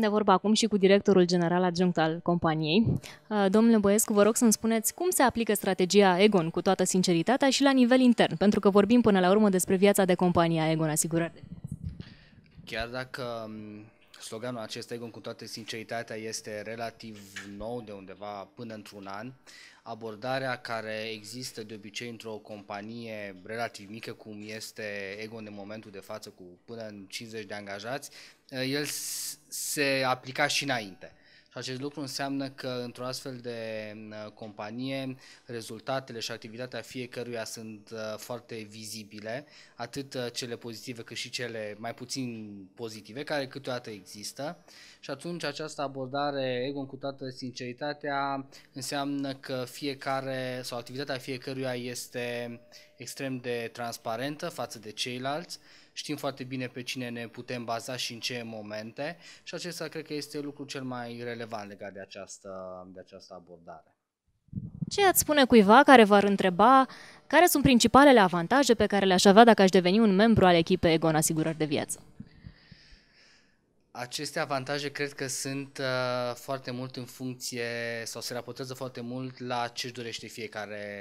De vorba acum și cu directorul general adjunct al companiei. Uh, domnule Băiescu, vă rog să-mi spuneți cum se aplică strategia Egon cu toată sinceritatea și la nivel intern, pentru că vorbim până la urmă despre viața de companie a Egon Asigurări. Chiar dacă um, Sloganul acesta Egon, cu toată sinceritatea, este relativ nou, de undeva până într-un an. Abordarea care există de obicei într-o companie relativ mică, cum este Egon în momentul de față, cu până în 50 de angajați, el se aplica și înainte. Și acest lucru înseamnă că într-o astfel de uh, companie rezultatele și activitatea fiecăruia sunt uh, foarte vizibile, atât uh, cele pozitive cât și cele mai puțin pozitive, care câteodată există. Și atunci această abordare ego cu toată sinceritatea înseamnă că fiecare sau activitatea fiecăruia este extrem de transparentă față de ceilalți știm foarte bine pe cine ne putem baza și în ce momente și acesta cred că este lucrul cel mai relevant legat de această, de această abordare. Ce ați spune cuiva care v-ar întreba care sunt principalele avantaje pe care le-aș avea dacă aș deveni un membru al echipei Egon Asigurări de Viață? Aceste avantaje cred că sunt uh, foarte mult în funcție sau se raportează foarte mult la ce își dorește fiecare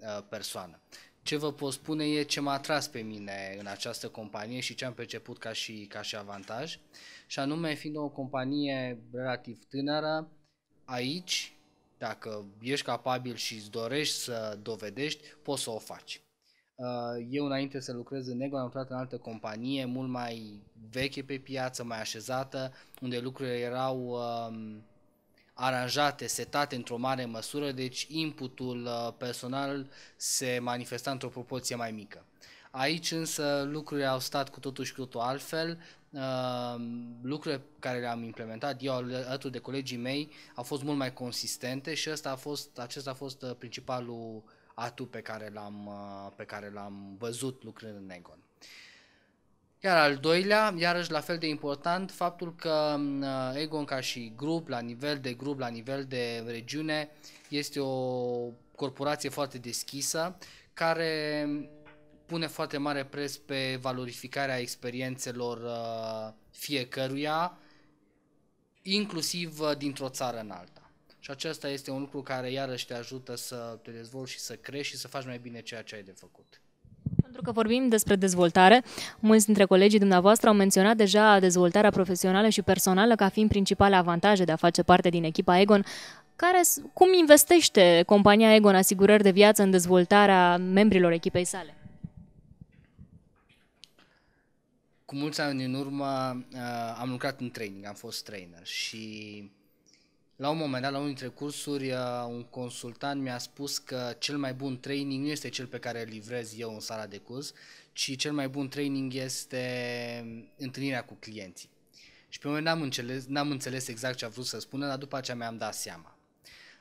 uh, persoană. Ce vă pot spune e ce m-a atras pe mine în această companie și ce am perceput ca și, ca și avantaj. Și anume, fiind o companie relativ tânără, aici, dacă ești capabil și îți dorești să dovedești, poți să o faci. Uh, eu înainte să lucrez în Nego am lucrat în altă companie mult mai veche pe piață, mai așezată, unde lucrurile erau um, aranjate, setate într-o mare măsură, deci inputul uh, personal se manifesta într-o proporție mai mică. Aici însă lucrurile au stat cu totul și cu totul altfel. Uh, lucrurile care le-am implementat eu alături de colegii mei au fost mult mai consistente și ăsta a fost, acesta a fost uh, principalul atu pe care l-am, pe care l-am văzut lucrând în Egon. Iar al doilea, iarăși la fel de important, faptul că uh, Egon ca și grup, la nivel de grup, la nivel de regiune, este o corporație foarte deschisă care pune foarte mare pres pe valorificarea experiențelor uh, fiecăruia, inclusiv uh, dintr-o țară în alta. Și acesta este un lucru care iarăși te ajută să te dezvolți și să crești și să faci mai bine ceea ce ai de făcut că vorbim despre dezvoltare, mulți dintre colegii dumneavoastră au menționat deja dezvoltarea profesională și personală ca fiind principale avantaje de a face parte din echipa Egon. Care, cum investește compania Egon asigurări de viață în dezvoltarea membrilor echipei sale? Cu mulți ani în urmă uh, am lucrat în training, am fost trainer și la un moment dat, la unul dintre cursuri, uh, un consultant mi-a spus că cel mai bun training nu este cel pe care îl livrez eu în sala de curs, ci cel mai bun training este întâlnirea cu clienții. Și pe moment n-am înțeles, n-am înțeles exact ce a vrut să spună, dar după aceea mi-am dat seama.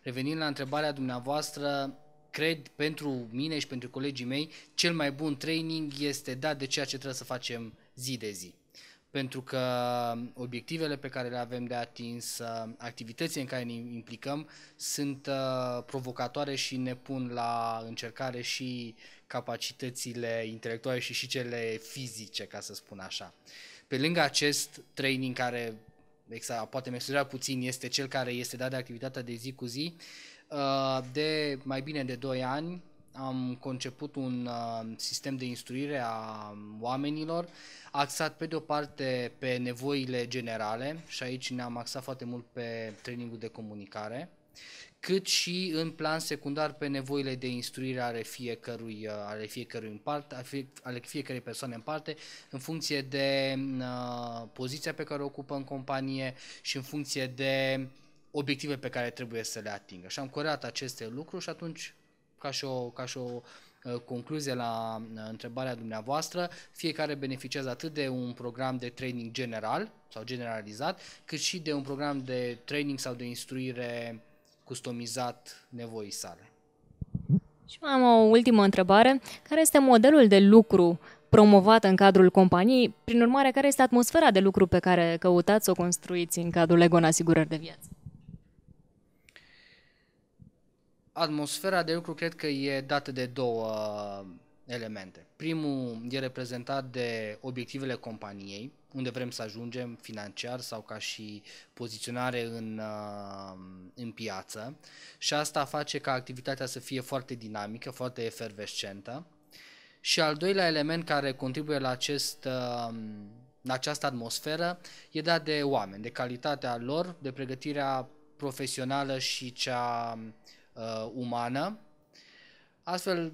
Revenind la întrebarea dumneavoastră, cred pentru mine și pentru colegii mei, cel mai bun training este dat de ceea ce trebuie să facem zi de zi pentru că obiectivele pe care le avem de atins, uh, activitățile în care ne implicăm sunt uh, provocatoare și ne pun la încercare și capacitățile intelectuale și și cele fizice, ca să spun așa. Pe lângă acest training care exact, poate mesura puțin, este cel care este dat de activitatea de zi cu zi, uh, de mai bine de 2 ani am conceput un uh, sistem de instruire a oamenilor axat pe de o parte pe nevoile generale și aici ne-am axat foarte mult pe trainingul de comunicare, cât și în plan secundar pe nevoile de instruire ale fiecărui, uh, ale fiecărui în parte, ale, fiecărei persoane în parte, în funcție de uh, poziția pe care o ocupă în companie și în funcție de obiective pe care trebuie să le atingă. Și am coreat aceste lucruri și atunci ca și o, ca și o uh, concluzie la uh, întrebarea dumneavoastră, fiecare beneficiază atât de un program de training general sau generalizat, cât și de un program de training sau de instruire customizat nevoii sale. Și mai am o ultimă întrebare. Care este modelul de lucru promovat în cadrul companiei? Prin urmare, care este atmosfera de lucru pe care căutați să o construiți în cadrul Egon Asigurări de Viață? atmosfera de lucru cred că e dată de două uh, elemente. Primul e reprezentat de obiectivele companiei, unde vrem să ajungem financiar sau ca și poziționare în, uh, în piață și asta face ca activitatea să fie foarte dinamică, foarte efervescentă. Și al doilea element care contribuie la acest în uh, această atmosferă e dat de oameni, de calitatea lor, de pregătirea profesională și cea uh, uh, umană. Astfel,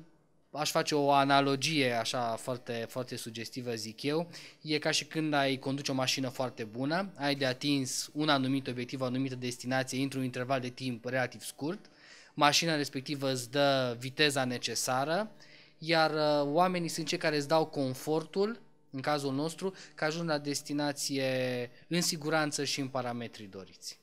aș face o analogie așa foarte, foarte sugestivă, zic eu. E ca și când ai conduce o mașină foarte bună, ai de atins un anumit obiectiv, o anumită destinație într-un interval de timp relativ scurt, mașina respectivă îți dă viteza necesară, iar uh, oamenii sunt cei care îți dau confortul, în cazul nostru, că ajung la destinație în siguranță și în parametrii doriți.